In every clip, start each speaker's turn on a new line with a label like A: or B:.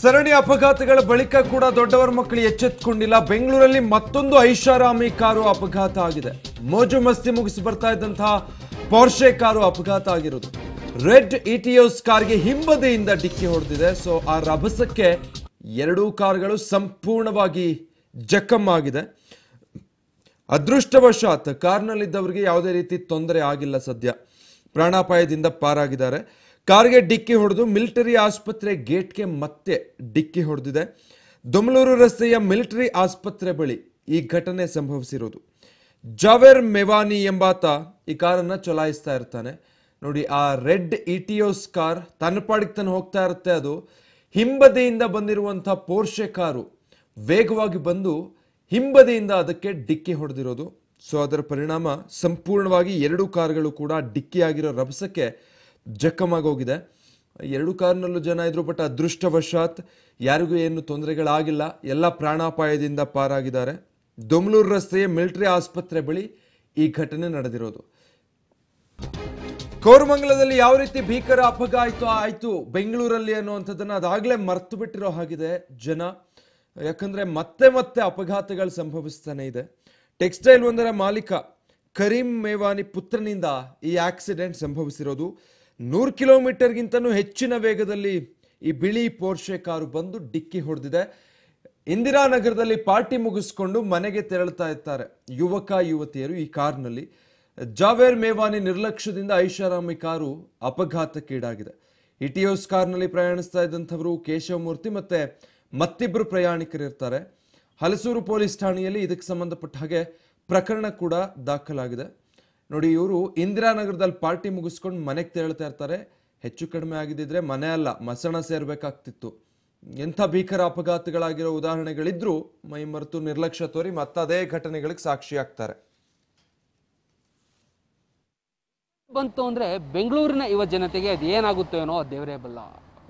A: ಸರಣಿ ಅಪಘಾತಗಳ ಬಳಿಕ ಕೂಡ ದೊಡ್ಡವರ ಮಕ್ಕಳು ಎಚ್ಚೆತ್ತುಕೊಂಡಿಲ್ಲ ಬೆಂಗಳೂರಲ್ಲಿ ಮತ್ತೊಂದು ಐಷಾರಾಮಿ ಕಾರು ಅಪಘಾತ ಆಗಿದೆ ಮೋಜು ಮಸ್ತಿ ಮುಗಿಸಿ ಬರ್ತಾ ಇದ್ದಂತಹ ಪೋರ್ಷೆ ಕಾರು ಅಪಘಾತ ಆಗಿರೋದು ರೆಡ್ ಇಟಿಯೋಸ್ ಕಾರ್ಗೆ ಹಿಂಬದಿಯಿಂದ ಡಿಕ್ಕಿ ಹೊಡೆದಿದೆ ಸೊ ಆ ರಭಸಕ್ಕೆ ಎರಡೂ ಕಾರ್ಗಳು ಸಂಪೂರ್ಣವಾಗಿ ಜಖಮ್ ಆಗಿದೆ ಅದೃಷ್ಟವಶಾತ್ ಕಾರ್ನಲ್ಲಿದ್ದವರಿಗೆ ಯಾವುದೇ ರೀತಿ ತೊಂದರೆ ಆಗಿಲ್ಲ ಸದ್ಯ ಪ್ರಾಣಾಪಾಯದಿಂದ ಪಾರಾಗಿದ್ದಾರೆ ಕಾರ್ಗೆ ಡಿಕ್ಕಿ ಹೊಡೆದು ಮಿಲಿಟರಿ ಆಸ್ಪತ್ರೆ ಗೇಟ್ಗೆ ಮತ್ತೆ ಡಿಕ್ಕಿ ಹೊಡೆದಿದೆ ದೊಮಲೂರು ರಸ್ತೆಯ ಮಿಲಿಟರಿ ಆಸ್ಪತ್ರೆ ಬಳಿ ಈ ಘಟನೆ ಸಂಭವಿಸಿರೋದು ಜಾವೇರ್ ಮೆವಾನಿ ಎಂಬಾತ ಈ ಕಾರನ್ನು ಚಲಾಯಿಸ್ತಾ ಇರ್ತಾನೆ ನೋಡಿ ಆ ರೆಡ್ ಇಟಿಯೋಸ್ ಕಾರ್ ತನ್ನ ಹೋಗ್ತಾ ಇರುತ್ತೆ ಅದು ಹಿಂಬದಿಯಿಂದ ಬಂದಿರುವಂಥ ಪೋರ್ಷೆ ಕಾರು ವೇಗವಾಗಿ ಬಂದು ಹಿಂಬದಿಯಿಂದ ಅದಕ್ಕೆ ಡಿಕ್ಕಿ ಹೊಡೆದಿರೋದು ಸೊ ಅದರ ಪರಿಣಾಮ ಸಂಪೂರ್ಣವಾಗಿ ಎರಡು ಕಾರ್ಗಳು ಕೂಡ ಡಿಕ್ಕಿಯಾಗಿರೋ ರಭಸಕ್ಕೆ ಹೋಗಿದೆ ಎರಡು ಕಾರ್ನಲ್ಲೂ ಜನ ಇದ್ರು ಬಟ್ ಅದೃಷ್ಟವಶಾತ್ ಯಾರಿಗೂ ಏನು ತೊಂದರೆಗಳಾಗಿಲ್ಲ ಎಲ್ಲ ಪ್ರಾಣಾಪಾಯದಿಂದ ಪಾರಾಗಿದ್ದಾರೆ ದೊಮ್ಲೂರು ರಸ್ತೆಯ ಮಿಲಿಟರಿ ಆಸ್ಪತ್ರೆ ಬಳಿ ಈ ಘಟನೆ ನಡೆದಿರೋದು ಕೋರಮಂಗಲದಲ್ಲಿ ಯಾವ ರೀತಿ ಭೀಕರ ಅಪಘಾತ ಆಯಿತು ಬೆಂಗಳೂರಲ್ಲಿ ಅನ್ನುವಂಥದ್ದನ್ನು ಅದಾಗಲೇ ಮರ್ತು ಬಿಟ್ಟಿರೋ ಹಾಗಿದೆ ಜನ ಯಾಕಂದರೆ ಮತ್ತೆ ಮತ್ತೆ ಅಪಘಾತಗಳು ಸಂಭವಿಸ್ತಾನೆ ಇದೆ ಟೆಕ್ಸ್ಟೈಲ್ ಒಂದರ ಮಾಲೀಕ ಕರೀಂ ಮೇವಾನಿ ಪುತ್ರನಿಂದ ಈ ಆಕ್ಸಿಡೆಂಟ್ ಸಂಭವಿಸಿರೋದು ನೂರು ಕಿಲೋಮೀಟರ್ಗಿಂತನೂ ಹೆಚ್ಚಿನ ವೇಗದಲ್ಲಿ ಈ ಬಿಳಿ ಪೋರ್ಷೆ ಕಾರು ಬಂದು ಡಿಕ್ಕಿ ಹೊಡೆದಿದೆ ಇಂದಿರಾನಗರದಲ್ಲಿ ಪಾರ್ಟಿ ಮುಗಿಸ್ಕೊಂಡು ಮನೆಗೆ ತೆರಳುತ್ತಾ ಇರ್ತಾರೆ ಯುವಕ ಯುವತಿಯರು ಈ ಕಾರ್ನಲ್ಲಿ ಜಾವೇರ್ ಮೇವಾನಿ ನಿರ್ಲಕ್ಷ್ಯದಿಂದ ಐಷಾರಾಮಿ ಕಾರು ಅಪಘಾತಕ್ಕೀಡಾಗಿದೆ ಇಟಿಯೋಸ್ ಕಾರ್ನಲ್ಲಿ ಪ್ರಯಾಣಿಸ್ತಾ ಇದ್ದಂಥವರು ಕೇಶವಮೂರ್ತಿ ಮತ್ತೆ ಮತ್ತಿಬ್ಬರು ಪ್ರಯಾಣಿಕರಿರ್ತಾರೆ ಹಲಸೂರು ಪೊಲೀಸ್ ಠಾಣೆಯಲ್ಲಿ ಇದಕ್ಕೆ ಸಂಬಂಧಪಟ್ಟ ಹಾಗೆ ಪ್ರಕರಣ ಕೂಡ ದಾಖಲಾಗಿದೆ ನೋಡಿ ಇವರು ಇಂದಿರಾನಗರದಲ್ಲಿ ಪಾರ್ಟಿ ಮುಗಿಸ್ಕೊಂಡು ಮನೆಗೆ ತೆರಳ್ತಾ ಇರ್ತಾರೆ ಹೆಚ್ಚು ಕಡಿಮೆ ಆಗಿದ್ದಿದ್ರೆ ಮನೆ ಅಲ್ಲ ಮಸಣ ಸೇರಬೇಕಾಗ್ತಿತ್ತು ಎಂಥ ಭೀಕರ ಅಪಘಾತಗಳಾಗಿರೋ ಉದಾಹರಣೆಗಳಿದ್ರೂ ಮೈ ಮರೆತು ನಿರ್ಲಕ್ಷ್ಯ ತೋರಿ ಮತ್ತದೇ ಘಟನೆಗಳಿಗೆ ಸಾಕ್ಷಿ ಆಗ್ತಾರೆ
B: ಬಂತು ಅಂದ್ರೆ ಬೆಂಗಳೂರಿನ ಯುವ ಜನತೆಗೆ ಅದು ಏನಾಗುತ್ತೋ ಏನೋ ದೇವರೇ ಬಲ್ಲ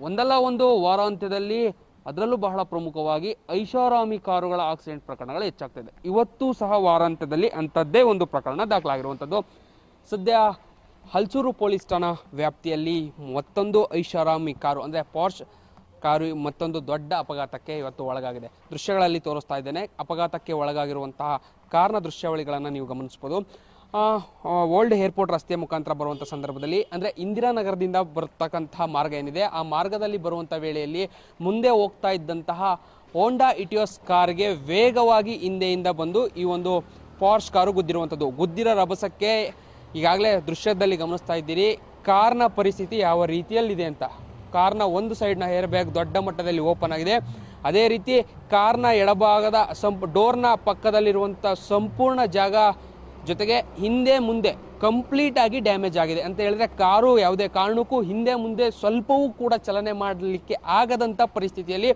B: ಒಂದಲ್ಲ ಒಂದು ವಾರಾಂತ್ಯದಲ್ಲಿ ಅದರಲ್ಲೂ ಬಹಳ ಪ್ರಮುಖವಾಗಿ ಐಷಾರಾಮಿ ಕಾರುಗಳ ಆಕ್ಸಿಡೆಂಟ್ ಪ್ರಕರಣಗಳು ಹೆಚ್ಚಾಗ್ತಿದೆ ಇವತ್ತು ಸಹ ವಾರಾಂತ್ಯದಲ್ಲಿ ಅಂಥದ್ದೇ ಒಂದು ಪ್ರಕರಣ ದಾಖಲಾಗಿರುವಂಥದ್ದು ಸದ್ಯ ಹಲ್ಸೂರು ಪೊಲೀಸ್ ಠಾಣಾ ವ್ಯಾಪ್ತಿಯಲ್ಲಿ ಮತ್ತೊಂದು ಐಷಾರಾಮಿ ಕಾರು ಅಂದರೆ ಪಾರ್ಶ್ ಕಾರು ಮತ್ತೊಂದು ದೊಡ್ಡ ಅಪಘಾತಕ್ಕೆ ಇವತ್ತು ಒಳಗಾಗಿದೆ ದೃಶ್ಯಗಳಲ್ಲಿ ತೋರಿಸ್ತಾ ಇದ್ದೇನೆ ಅಪಘಾತಕ್ಕೆ ಒಳಗಾಗಿರುವಂತಹ ಕಾರ್ನ ದೃಶ್ಯಾವಳಿಗಳನ್ನು ನೀವು ಗಮನಿಸ್ಬೋದು ಓಲ್ಡ್ ಏರ್ಪೋರ್ಟ್ ರಸ್ತೆ ಮುಖಾಂತರ ಬರುವಂಥ ಸಂದರ್ಭದಲ್ಲಿ ಅಂದರೆ ಇಂದಿರಾನಗರದಿಂದ ಬರ್ತಕ್ಕಂತಹ ಮಾರ್ಗ ಏನಿದೆ ಆ ಮಾರ್ಗದಲ್ಲಿ ಬರುವಂಥ ವೇಳೆಯಲ್ಲಿ ಮುಂದೆ ಹೋಗ್ತಾ ಇದ್ದಂತಹ ಹೋಂಡಾ ಇಟಿಯೋಸ್ ಕಾರ್ಗೆ ವೇಗವಾಗಿ ಹಿಂದೆಯಿಂದ ಬಂದು ಈ ಒಂದು ಪಾರ್ಶ್ ಕಾರು ಗುದ್ದಿರುವಂಥದ್ದು ಗುದ್ದಿರೋ ರಭಸಕ್ಕೆ ಈಗಾಗಲೇ ದೃಶ್ಯದಲ್ಲಿ ಗಮನಿಸ್ತಾ ಇದ್ದೀರಿ ಕಾರ್ನ ಪರಿಸ್ಥಿತಿ ಯಾವ ರೀತಿಯಲ್ಲಿದೆ ಅಂತ ಕಾರ್ನ ಒಂದು ಸೈಡ್ನ ಏರ್ ಬ್ಯಾಗ್ ದೊಡ್ಡ ಮಟ್ಟದಲ್ಲಿ ಓಪನ್ ಆಗಿದೆ ಅದೇ ರೀತಿ ಕಾರ್ನ ಎಡಭಾಗದ ಸಂಪ್ ಡೋರ್ನ ಪಕ್ಕದಲ್ಲಿರುವಂಥ ಸಂಪೂರ್ಣ ಜಾಗ ಜೊತೆಗೆ ಹಿಂದೆ ಮುಂದೆ ಕಂಪ್ಲೀಟ್ ಆಗಿ ಡ್ಯಾಮೇಜ್ ಆಗಿದೆ ಅಂತ ಹೇಳಿದ್ರೆ ಕಾರು ಯಾವುದೇ ಕಾರಣಕ್ಕೂ ಹಿಂದೆ ಮುಂದೆ ಸ್ವಲ್ಪವೂ ಕೂಡ ಚಲನೆ ಮಾಡಲಿಕ್ಕೆ ಆಗದಂಥ ಪರಿಸ್ಥಿತಿಯಲ್ಲಿ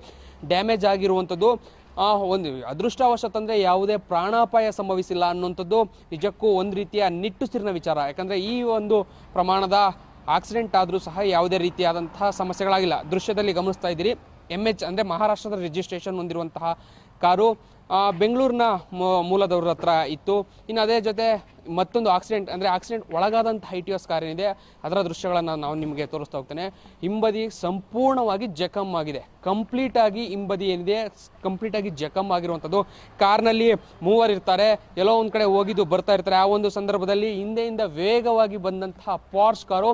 B: ಡ್ಯಾಮೇಜ್ ಆಗಿರುವಂಥದ್ದು ಒಂದು ಅಂದರೆ ಯಾವುದೇ ಪ್ರಾಣಾಪಾಯ ಸಂಭವಿಸಿಲ್ಲ ಅನ್ನುವಂಥದ್ದು ನಿಜಕ್ಕೂ ಒಂದು ರೀತಿಯ ನಿಟ್ಟುಸಿರಿನ ವಿಚಾರ ಯಾಕಂದರೆ ಈ ಒಂದು ಪ್ರಮಾಣದ ಆಕ್ಸಿಡೆಂಟ್ ಆದರೂ ಸಹ ಯಾವುದೇ ರೀತಿಯಾದಂತಹ ಸಮಸ್ಯೆಗಳಾಗಿಲ್ಲ ದೃಶ್ಯದಲ್ಲಿ ಗಮನಿಸ್ತಾ ಇದ್ದೀರಿ ಎಮ್ ಎಚ್ ಅಂದರೆ ಮಹಾರಾಷ್ಟ್ರದ ರಿಜಿಸ್ಟ್ರೇಷನ್ ಹೊಂದಿರುವಂತಹ ಕಾರು ಬೆಂಗಳೂರಿನ ಮೂಲದವ್ರ ಹತ್ರ ಇತ್ತು ಇನ್ನು ಅದೇ ಜೊತೆ ಮತ್ತೊಂದು ಆಕ್ಸಿಡೆಂಟ್ ಅಂದರೆ ಆಕ್ಸಿಡೆಂಟ್ ಒಳಗಾದಂಥ ಐ ಟಿ ಎಸ್ ಕಾರ್ ಏನಿದೆ ಅದರ ದೃಶ್ಯಗಳನ್ನು ನಾವು ನಿಮಗೆ ತೋರಿಸ್ತಾ ಹೋಗ್ತೇನೆ ಹಿಂಬದಿ ಸಂಪೂರ್ಣವಾಗಿ ಜಕಮ್ ಆಗಿದೆ ಕಂಪ್ಲೀಟಾಗಿ ಹಿಂಬದಿ ಏನಿದೆ ಕಂಪ್ಲೀಟಾಗಿ ಜಕಮ್ ಆಗಿರುವಂಥದ್ದು ಕಾರ್ನಲ್ಲಿ ಮೂವರು ಇರ್ತಾರೆ ಎಲ್ಲೋ ಒಂದು ಕಡೆ ಹೋಗಿದ್ದು ಬರ್ತಾ ಇರ್ತಾರೆ ಆ ಒಂದು ಸಂದರ್ಭದಲ್ಲಿ ಹಿಂದೆಯಿಂದ ವೇಗವಾಗಿ ಬಂದಂತಹ ಪಾರ್ಸ್ ಕಾರು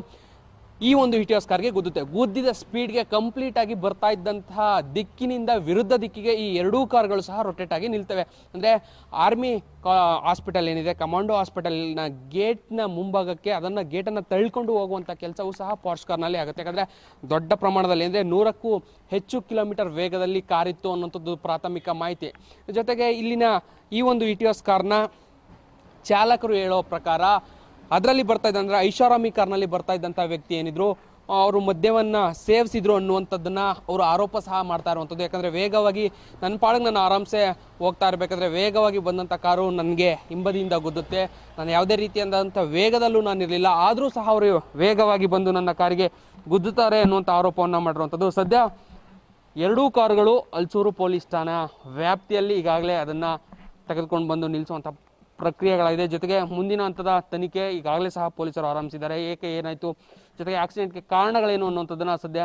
B: ಈ ಒಂದು ಕಾರ್ಗೆ ಗುದ್ದುತ್ತೆ ಗುದ್ದಿದ ಸ್ಪೀಡ್ಗೆ ಕಂಪ್ಲೀಟ್ ಆಗಿ ಬರ್ತಾ ಇದ್ದಂತಹ ದಿಕ್ಕಿನಿಂದ ವಿರುದ್ಧ ದಿಕ್ಕಿಗೆ ಈ ಎರಡೂ ಕಾರ್ಗಳು ಸಹ ರೊಟೇಟ್ ಆಗಿ ನಿಲ್ತವೆ ಅಂದರೆ ಆರ್ಮಿ ಹಾಸ್ಪಿಟಲ್ ಏನಿದೆ ಕಮಾಂಡೋ ಹಾಸ್ಪಿಟಲ್ನ ಗೇಟ್ನ ಮುಂಭಾಗಕ್ಕೆ ಅದನ್ನು ಗೇಟನ್ನು ತಳ್ಕೊಂಡು ಹೋಗುವಂಥ ಕೆಲಸವೂ ಸಹ ಕಾರ್ ಕಾರ್ನಲ್ಲಿ ಆಗುತ್ತೆ ಯಾಕಂದರೆ ದೊಡ್ಡ ಪ್ರಮಾಣದಲ್ಲಿ ಅಂದರೆ ನೂರಕ್ಕೂ ಹೆಚ್ಚು ಕಿಲೋಮೀಟರ್ ವೇಗದಲ್ಲಿ ಕಾರಿತ್ತು ಅನ್ನೋಂಥದ್ದು ಪ್ರಾಥಮಿಕ ಮಾಹಿತಿ ಜೊತೆಗೆ ಇಲ್ಲಿನ ಈ ಒಂದು ಇಟಿಯೋಸ್ ಕಾರ್ನ ಚಾಲಕರು ಹೇಳೋ ಪ್ರಕಾರ ಅದರಲ್ಲಿ ಬರ್ತಾ ಇದ್ದಂದ್ರೆ ಐಷಾರಾಮಿ ಕಾರ್ನಲ್ಲಿ ಬರ್ತಾ ಇದ್ದಂಥ ವ್ಯಕ್ತಿ ಏನಿದ್ರು ಅವರು ಮದ್ಯವನ್ನು ಸೇವಿಸಿದ್ರು ಅನ್ನುವಂಥದ್ದನ್ನ ಅವರು ಆರೋಪ ಸಹ ಮಾಡ್ತಾ ಇರುವಂಥದ್ದು ಯಾಕಂದ್ರೆ ವೇಗವಾಗಿ ನನ್ನ ಪಾಳಿಗೆ ನಾನು ಆರಾಮ್ಸೆ ಹೋಗ್ತಾ ಇರ್ಬೇಕಂದ್ರೆ ವೇಗವಾಗಿ ಬಂದಂಥ ಕಾರು ನನಗೆ ಹಿಂಬದಿಯಿಂದ ಗುದ್ದುತ್ತೆ ನಾನು ಯಾವುದೇ ರೀತಿಯಾದಂಥ ವೇಗದಲ್ಲೂ ನಾನು ಇರಲಿಲ್ಲ ಆದರೂ ಸಹ ಅವರು ವೇಗವಾಗಿ ಬಂದು ನನ್ನ ಕಾರಿಗೆ ಗುದ್ದುತ್ತಾರೆ ಅನ್ನುವಂಥ ಆರೋಪವನ್ನು ಮಾಡಿರುವಂಥದ್ದು ಸದ್ಯ ಎರಡೂ ಕಾರುಗಳು ಅಲ್ಸೂರು ಪೊಲೀಸ್ ಠಾಣಾ ವ್ಯಾಪ್ತಿಯಲ್ಲಿ ಈಗಾಗಲೇ ಅದನ್ನು ತೆಗೆದುಕೊಂಡು ಬಂದು ನಿಲ್ಲಿಸುವಂಥ ಪ್ರಕ್ರಿಯೆಗಳಾಗಿದೆ ಜೊತೆಗೆ ಮುಂದಿನ ಹಂತದ ತನಿಖೆ ಈಗಾಗಲೇ ಸಹ ಪೊಲೀಸರು ಆರಂಭಿಸಿದ್ದಾರೆ ಏಕೆ ಏನಾಯಿತು ಜೊತೆಗೆ ಆಕ್ಸಿಡೆಂಟ್ಗೆ ಕಾರಣಗಳೇನು ಅನ್ನುವಂಥದ್ದನ್ನು ಸದ್ಯ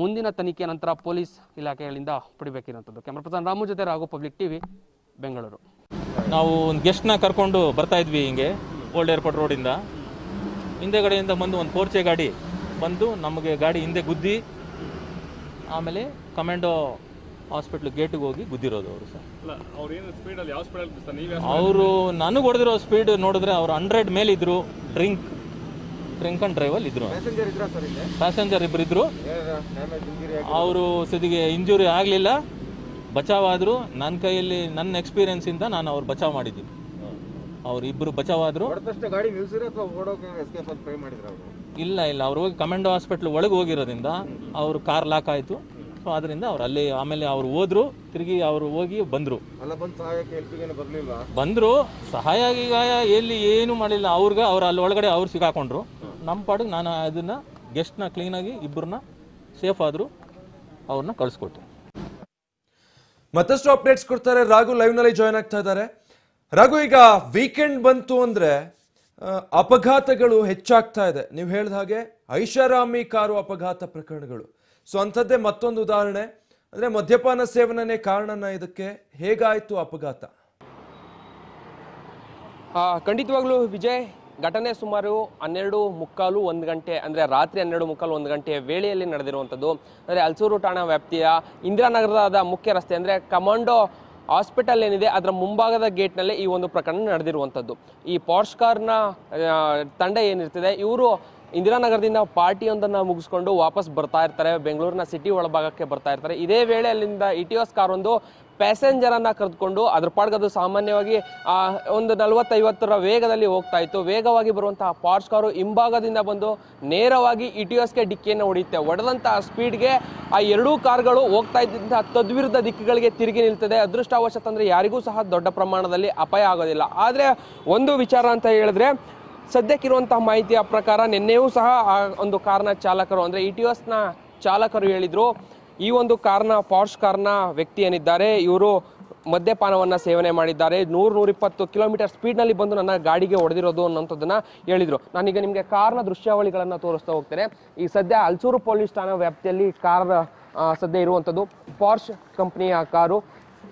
B: ಮುಂದಿನ ತನಿಖೆ ನಂತರ ಪೊಲೀಸ್ ಇಲಾಖೆಗಳಿಂದ ಪಡಿಬೇಕಿರುವಂಥದ್ದು ಕ್ಯಾಮ್ರಾ ಪರ್ಸನ್ ರಾಮು ಜೊತೆ ರಾಘು ಪಬ್ಲಿಕ್ ಟಿವಿ ಬೆಂಗಳೂರು ನಾವು ಒಂದು ಗೆಸ್ಟ್ನ ಕರ್ಕೊಂಡು ಬರ್ತಾ ಇದ್ವಿ ಹಿಂಗೆ ಓಲ್ಡ್ ಏರ್ಪೋರ್ಟ್ ರೋಡಿಂದ ಹಿಂದೆಗಡೆಯಿಂದ ಬಂದು ಒಂದು ಪೋರ್ಚೆ ಗಾಡಿ ಬಂದು ನಮಗೆ ಗಾಡಿ ಹಿಂದೆ ಗುದ್ದಿ ಆಮೇಲೆ ಕಮ್ಯಾಂಡೋ ಹಾಸ್ಪಿಟ್ಲ್ ಗೇಟಿಗೆ ಹೋಗಿ ಗುದ್ದಿರೋದು ಅವರು ಸರ್ ಅವರು ನನಗೆ ಹೊಡೆದಿರೋ ಸ್ಪೀಡ್ ನೋಡಿದ್ರೆ ಅವ್ರು ಹಂಡ್ರೆಡ್ ಮೇಲೆ ಇದ್ರು ಡ್ರಿಂಕ್ ಡ್ರಿಂಕ್ ಅಂಡ್ ಡ್ರೈವಲ್ ಇದ್ರು ಪ್ಯಾಸೆಂಜರ್ ಇಬ್ಬರು ಇದ್ರು ಅವರು ಸದಿಗೆ ಇಂಜುರಿ ಆಗಲಿಲ್ಲ ಆದ್ರು ನನ್ನ ಕೈಯಲ್ಲಿ ನನ್ನ ಎಕ್ಸ್ಪೀರಿಯನ್ಸ್ ಇಂದ ನಾನು ಅವ್ರು ಬಚಾವ್ ಮಾಡಿದ್ದೀನಿ ಅವ್ರು ಇಬ್ಬರು ಬಚಾವಾದರು ಇಲ್ಲ ಇಲ್ಲ ಅವ್ರು ಹೋಗಿ ಕಮಾಂಡೋ ಹಾಸ್ಪಿಟ್ಲ್ ಒಳಗೆ ಹೋಗಿರೋದ್ರಿಂದ ಅವ್ರ ಕಾರ್ ಲಾಕ್ ಆಯ್ತು ಸೊ ಆದ್ರಿಂದ ಅವ್ರು ಅಲ್ಲಿ ಆಮೇಲೆ ಅವ್ರು ಹೋದ್ರು ತಿರುಗಿ ಅವರು ಹೋಗಿ ಬಂದ್ರು ಬಂದ್ರು ಸಹಾಯ ಈಗ ಎಲ್ಲಿ ಏನು ಮಾಡಿಲ್ಲ ಅವ್ರಿಗ ಅವ್ರು ಅಲ್ಲಿ ಒಳಗಡೆ ಅವ್ರು ಸಿಗಾಕೊಂಡ್ರು ನಮ್ಮ ಪಾಡಿಗೆ
A: ನಾನು ಅದನ್ನು ಗೆಸ್ಟ್ನ ಆಗಿ ಇಬ್ಬರನ್ನ ಸೇಫ್ ಆದ್ರು ಅವ್ರನ್ನ ಕಳಿಸ್ಕೊಟ್ಟು ಮತ್ತಷ್ಟು ಅಪ್ಡೇಟ್ಸ್ ಕೊಡ್ತಾರೆ ರಾಘು ನಲ್ಲಿ ಜಾಯ್ನ್ ಆಗ್ತಾ ಇದ್ದಾರೆ ರಾಘು ಈಗ ವೀಕೆಂಡ್ ಬಂತು ಅಂದ್ರೆ ಅಪಘಾತಗಳು ಹೆಚ್ಚಾಗ್ತಾ ಇದೆ ನೀವು ಹೇಳಿದ ಹಾಗೆ ಐಷಾರಾಮಿ ಕಾರು ಅಪಘಾತ ಪ್ರಕರಣಗಳು ಸೊ ಅಂಥದ್ದೇ ಮತ್ತೊಂದು ಉದಾಹರಣೆ ಅಂದರೆ ಮದ್ಯಪಾನ ಸೇವನೆ ಕಾರಣನ ಇದಕ್ಕೆ ಹೇಗಾಯಿತು ಅಪಘಾತ ಖಂಡಿತವಾಗ್ಲೂ ವಿಜಯ್ ಘಟನೆ ಸುಮಾರು ಹನ್ನೆರಡು ಮುಕ್ಕಾಲು ಒಂದು
B: ಗಂಟೆ ಅಂದರೆ ರಾತ್ರಿ ಹನ್ನೆರಡು ಮುಕ್ಕಾಲು ಒಂದು ಗಂಟೆಯ ವೇಳೆಯಲ್ಲಿ ನಡೆದಿರುವಂಥದ್ದು ಅಂದರೆ ಹಲಸೂರು ಠಾಣಾ ವ್ಯಾಪ್ತಿಯ ಇಂದಿರಾನಗರದ ಮುಖ್ಯ ರಸ್ತೆ ಅಂದರೆ ಕಮಾಂಡೋ ಹಾಸ್ಪಿಟಲ್ ಏನಿದೆ ಅದರ ಮುಂಭಾಗದ ಗೇಟ್ನಲ್ಲೇ ಈ ಒಂದು ಪ್ರಕರಣ ನಡೆದಿರುವಂಥದ್ದು ಈ ಪಾರ್ಶ್ ಕಾರ್ನ ತಂಡ ಏನಿರ್ತದೆ ಇವರು ಇಂದಿರಾನಗರದಿಂದ ಪಾರ್ಟಿಯೊಂದನ್ನು ಮುಗಿಸ್ಕೊಂಡು ವಾಪಸ್ ಬರ್ತಾ ಇರ್ತಾರೆ ಬೆಂಗಳೂರಿನ ಸಿಟಿ ಒಳಭಾಗಕ್ಕೆ ಬರ್ತಾ ಇರ್ತಾರೆ ಇದೇ ವೇಳೆ ಅಲ್ಲಿಂದ ಇಟಿಯೋಸ್ ಕಾರೊಂದು ಪ್ಯಾಸೆಂಜರನ್ನು ಕರೆದುಕೊಂಡು ಅದ್ರ ಪಾಡ್ಗದು ಸಾಮಾನ್ಯವಾಗಿ ಒಂದು ನಲವತ್ತೈವತ್ತರ ವೇಗದಲ್ಲಿ ಹೋಗ್ತಾ ಇತ್ತು ವೇಗವಾಗಿ ಬರುವಂತಹ ಪಾರ್ಟ್ಸ್ ಕಾರು ಹಿಂಭಾಗದಿಂದ ಬಂದು ನೇರವಾಗಿ ಇಟಿಯೋಸ್ಗೆ ಡಿಕ್ಕಿಯನ್ನು ಹೊಡೆಯುತ್ತೆ ಒಡೆದಂತಹ ಸ್ಪೀಡ್ಗೆ ಆ ಎರಡೂ ಕಾರ್ಗಳು ಹೋಗ್ತಾ ಇದ್ದಂತಹ ತದ್ವಿರುದ್ಧ ದಿಕ್ಕುಗಳಿಗೆ ತಿರುಗಿ ನಿಲ್ತದೆ ಅದೃಷ್ಟವಶಾತ್ ಅಂದರೆ ಯಾರಿಗೂ ಸಹ ದೊಡ್ಡ ಪ್ರಮಾಣದಲ್ಲಿ ಅಪಾಯ ಆಗೋದಿಲ್ಲ ಆದರೆ ಒಂದು ವಿಚಾರ ಅಂತ ಹೇಳಿದ್ರೆ ಸದ್ಯಕ್ಕಿರುವಂತಹ ಮಾಹಿತಿಯ ಪ್ರಕಾರ ನಿನ್ನೆಯೂ ಸಹ ಆ ಒಂದು ಕಾರ್ನ ಚಾಲಕರು ಅಂದ್ರೆ ಇ ಟಿ ಎಸ್ನ ಚಾಲಕರು ಹೇಳಿದರು ಈ ಒಂದು ಕಾರ್ನ ಪಾರ್ಶ್ ಕಾರ್ನ ವ್ಯಕ್ತಿ ಏನಿದ್ದಾರೆ ಇವರು ಮದ್ಯಪಾನವನ್ನು ಸೇವನೆ ಮಾಡಿದ್ದಾರೆ ನೂರ ನೂರಿಪ್ಪತ್ತು ಕಿಲೋಮೀಟರ್ ಸ್ಪೀಡ್ನಲ್ಲಿ ಬಂದು ನನ್ನ ಗಾಡಿಗೆ ಹೊಡೆದಿರೋದು ಅನ್ನೋಂಥದ್ದನ್ನು ಹೇಳಿದರು ನಾನೀಗ ನಿಮಗೆ ಕಾರ್ನ ದೃಶ್ಯಾವಳಿಗಳನ್ನು ತೋರಿಸ್ತಾ ಹೋಗ್ತೇನೆ ಈ ಸದ್ಯ ಹಲ್ಸೂರು ಪೊಲೀಸ್ ಠಾಣಾ ವ್ಯಾಪ್ತಿಯಲ್ಲಿ ಕಾರ್ ಸದ್ಯ ಇರುವಂಥದ್ದು ಪಾರ್ಶ್ ಕಂಪ್ನಿಯ ಕಾರು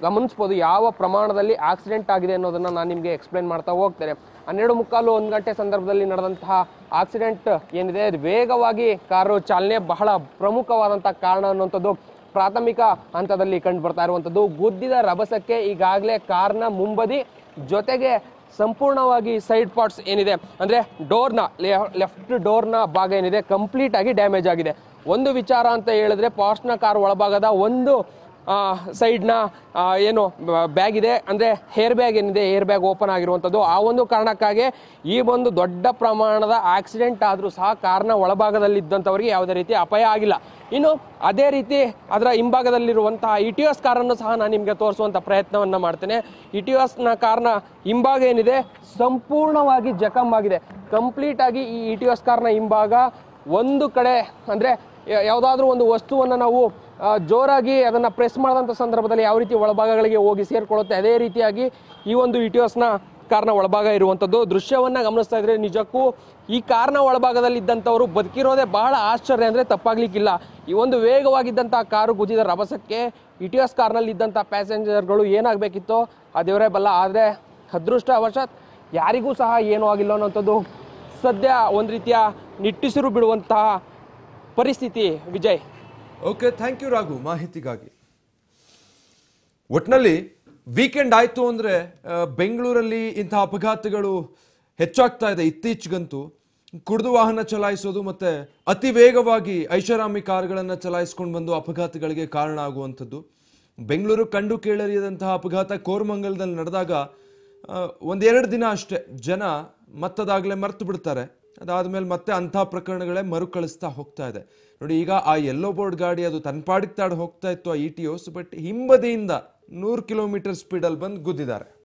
B: ಗಮನಿಸ್ಬೋದು ಯಾವ ಪ್ರಮಾಣದಲ್ಲಿ ಆಕ್ಸಿಡೆಂಟ್ ಆಗಿದೆ ಅನ್ನೋದನ್ನು ನಾನು ನಿಮಗೆ ಎಕ್ಸ್ಪ್ಲೈನ್ ಮಾಡ್ತಾ ಹೋಗ್ತೇನೆ ಹನ್ನೆರಡು ಮುಕ್ಕಾಲು ಒಂದು ಗಂಟೆ ಸಂದರ್ಭದಲ್ಲಿ ನಡೆದಂತಹ ಆಕ್ಸಿಡೆಂಟ್ ಏನಿದೆ ವೇಗವಾಗಿ ಕಾರು ಚಾಲನೆ ಬಹಳ ಪ್ರಮುಖವಾದಂಥ ಕಾರಣ ಅನ್ನುವಂಥದ್ದು ಪ್ರಾಥಮಿಕ ಹಂತದಲ್ಲಿ ಕಂಡು ಬರ್ತಾ ಇರುವಂಥದ್ದು ಗುದ್ದಿದ ರಭಸಕ್ಕೆ ಈಗಾಗಲೇ ಕಾರ್ನ ಮುಂಬದಿ ಜೊತೆಗೆ ಸಂಪೂರ್ಣವಾಗಿ ಸೈಡ್ ಪಾರ್ಟ್ಸ್ ಏನಿದೆ ಅಂದರೆ ಡೋರ್ನ ಲೆಫ್ಟ್ ಡೋರ್ನ ಭಾಗ ಏನಿದೆ ಕಂಪ್ಲೀಟಾಗಿ ಡ್ಯಾಮೇಜ್ ಆಗಿದೆ ಒಂದು ವಿಚಾರ ಅಂತ ಹೇಳಿದ್ರೆ ಪಾಸ್ಟ್ನ ಕಾರ್ ಒಳಭಾಗದ ಒಂದು ಸೈಡ್ನ ಏನು ಬ್ಯಾಗ್ ಇದೆ ಅಂದರೆ ಹೇರ್ ಬ್ಯಾಗ್ ಏನಿದೆ ಹೇರ್ ಬ್ಯಾಗ್ ಓಪನ್ ಆಗಿರುವಂಥದ್ದು ಆ ಒಂದು ಕಾರಣಕ್ಕಾಗಿ ಈ ಒಂದು ದೊಡ್ಡ ಪ್ರಮಾಣದ ಆಕ್ಸಿಡೆಂಟ್ ಆದರೂ ಸಹ ಒಳಭಾಗದಲ್ಲಿ ಒಳಭಾಗದಲ್ಲಿದ್ದಂಥವರಿಗೆ ಯಾವುದೇ ರೀತಿ ಅಪಾಯ ಆಗಿಲ್ಲ ಇನ್ನು ಅದೇ ರೀತಿ ಅದರ ಹಿಂಭಾಗದಲ್ಲಿರುವಂತಹ ಇಟಿಯೋಸ್ ಕಾರನ್ನು ಸಹ ನಾನು ನಿಮಗೆ ತೋರಿಸುವಂಥ ಪ್ರಯತ್ನವನ್ನು ಮಾಡ್ತೇನೆ ಇಟಿಯೋಸ್ನ ಕಾರ್ನ ಹಿಂಭಾಗ ಏನಿದೆ ಸಂಪೂರ್ಣವಾಗಿ ಜಖಂ ಆಗಿದೆ ಕಂಪ್ಲೀಟಾಗಿ ಈ ಇಟಿಯೋಸ್ ಕಾರ್ನ ಹಿಂಭಾಗ ಒಂದು ಕಡೆ ಅಂದರೆ ಯಾವುದಾದ್ರೂ ಒಂದು ವಸ್ತುವನ್ನು ನಾವು ಜೋರಾಗಿ ಅದನ್ನು ಪ್ರೆಸ್ ಮಾಡಿದಂಥ ಸಂದರ್ಭದಲ್ಲಿ ಯಾವ ರೀತಿ ಒಳಭಾಗಗಳಿಗೆ ಹೋಗಿ ಸೇರಿಕೊಳ್ಳುತ್ತೆ ಅದೇ ರೀತಿಯಾಗಿ ಈ ಒಂದು ಇಟಿಯೋಸ್ನ ಕಾರ್ನ ಒಳಭಾಗ ಇರುವಂಥದ್ದು ದೃಶ್ಯವನ್ನು ಗಮನಿಸ್ತಾ ಇದ್ರೆ ನಿಜಕ್ಕೂ ಈ ಕಾರ್ನ ಒಳಭಾಗದಲ್ಲಿ ಇದ್ದಂಥವರು ಬದುಕಿರೋದೇ ಬಹಳ ಆಶ್ಚರ್ಯ ಅಂದರೆ ತಪ್ಪಾಗ್ಲಿಕ್ಕಿಲ್ಲ ಈ ಒಂದು ವೇಗವಾಗಿದ್ದಂಥ ಕಾರು ಗುಜಿದ ರಭಸಕ್ಕೆ ಇಟಿಯೋಸ್ ಕಾರ್ನಲ್ಲಿದ್ದಂಥ ಪ್ಯಾಸೆಂಜರ್ಗಳು ಏನಾಗಬೇಕಿತ್ತೋ ಅದೇವರೇ ಬಲ್ಲ ಆದರೆ ಅದೃಷ್ಟವಶಾತ್ ಯಾರಿಗೂ ಸಹ ಏನೂ ಆಗಿಲ್ಲ ಅನ್ನೋಂಥದ್ದು ಸದ್ಯ ಒಂದು ರೀತಿಯ ನಿಟ್ಟುಸಿರು
A: ಬಿಡುವಂತಹ ಪರಿಸ್ಥಿತಿ Vijay okay thank you Raghu ಮಾಹಿತಿಗಾಗಿ ಒಟ್ನಲ್ಲಿ ವೀಕೆಂಡ್ ಆಯಿತು ಅಂದರೆ ಬೆಂಗಳೂರಲ್ಲಿ ಇಂತಹ ಅಪಘಾತಗಳು ಹೆಚ್ಚಾಗ್ತಾ ಇದೆ ಇತ್ತೀಚೆಗಂತೂ ಕುಡಿದು ವಾಹನ ಚಲಾಯಿಸೋದು ಮತ್ತು ಅತಿ ವೇಗವಾಗಿ ಐಷಾರಾಮಿ ಕಾರುಗಳನ್ನು ಚಲಾಯಿಸ್ಕೊಂಡು ಬಂದು ಅಪಘಾತಗಳಿಗೆ ಕಾರಣ ಆಗುವಂಥದ್ದು ಬೆಂಗಳೂರು ಕಂಡು ಕೇಳರಿಯದಂತಹ ಅಪಘಾತ ಕೋರಮಂಗಲದಲ್ಲಿ ನಡೆದಾಗ ಒಂದೆರಡು ದಿನ ಅಷ್ಟೇ ಜನ ಮತ್ತದಾಗಲೇ ಮರೆತು ಬಿಡ್ತಾರೆ ಅದಾದಮೇಲೆ ಮತ್ತೆ ಅಂಥ ಪ್ರಕರಣಗಳೇ ಮರುಕಳಿಸ್ತಾ ಹೋಗ್ತಾ ಇದೆ ನೋಡಿ ಈಗ ಆ ಯೆಲ್ಲೋ ಬೋರ್ಡ್ ಗಾಡಿ ಅದು ತನ್ಪಾಡಿಗೆ ತಾಡು ಹೋಗ್ತಾ ಇತ್ತು ಆ ಇ ಟಿ ಓಸ್ ಬಟ್ ಹಿಂಬದಿಯಿಂದ ನೂರು ಕಿಲೋಮೀಟರ್ ಸ್ಪೀಡಲ್ಲಿ ಬಂದು ಗುದ್ದಿದ್ದಾರೆ